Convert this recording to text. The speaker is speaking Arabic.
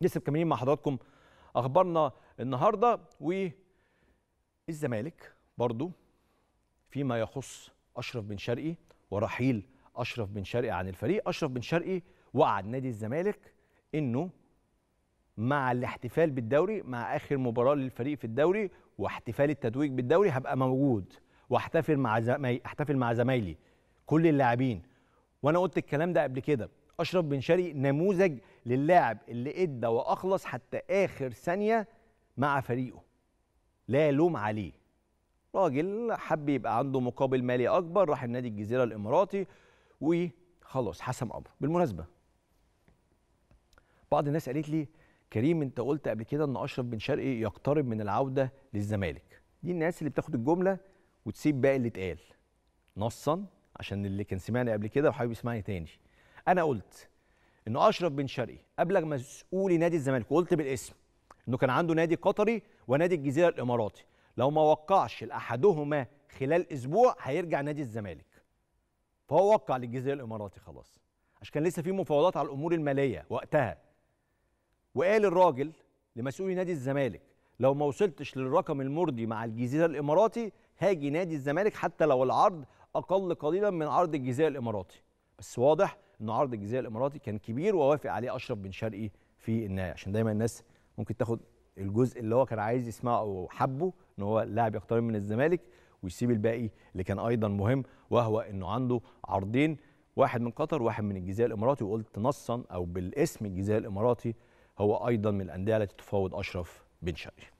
لسه مكملين مع حضراتكم اخبارنا النهارده والزمالك برضو فيما يخص اشرف بن شرقي ورحيل اشرف بن شرقي عن الفريق اشرف بن شرقي وعد نادي الزمالك انه مع الاحتفال بالدوري مع اخر مباراه للفريق في الدوري واحتفال التتويج بالدوري هبقى موجود واحتفل مع زمي... احتفل مع زمايلي كل اللاعبين وانا قلت الكلام ده قبل كده اشرف بن شرقي نموذج للاعب اللي ادى واخلص حتى اخر ثانيه مع فريقه لا لوم عليه راجل حب يبقى عنده مقابل مالي اكبر راح النادي الجزيره الاماراتي وخلاص حسم امره بالمناسبه بعض الناس قالت لي كريم انت قلت قبل كده ان اشرف بن شرقي يقترب من العوده للزمالك دي الناس اللي بتاخد الجمله وتسيب باقي اللي اتقال نصا عشان اللي كان سمعني قبل كده وحابب يسمعني تاني انا قلت ان اشرف بن شرقي ابلغ مسؤولي نادي الزمالك وقلت بالاسم انه كان عنده نادي قطري ونادي الجزيره الاماراتي لو ما وقعش لاحدهما خلال اسبوع هيرجع نادي الزمالك فهو وقع للجزيره الاماراتي خلاص عشان كان لسه في مفاوضات على الامور الماليه وقتها وقال الراجل لمسؤولي نادي الزمالك لو ما وصلتش للرقم المرضي مع الجزيره الاماراتي هاجي نادي الزمالك حتى لو العرض اقل قليلا من عرض الجزيره الاماراتي بس واضح ان عرض الجزيره الاماراتي كان كبير ووافق عليه اشرف بن شرقي في النهايه عشان دايما الناس ممكن تاخد الجزء اللي هو كان عايز يسمعه او حبه ان هو لاعب يقترب من الزمالك ويسيب الباقي اللي كان ايضا مهم وهو انه عنده عرضين واحد من قطر واحد من الجزيره الاماراتي وقلت نصا او بالاسم الجزيره الاماراتي هو ايضا من الانديه التي تفاوض اشرف بن شرقي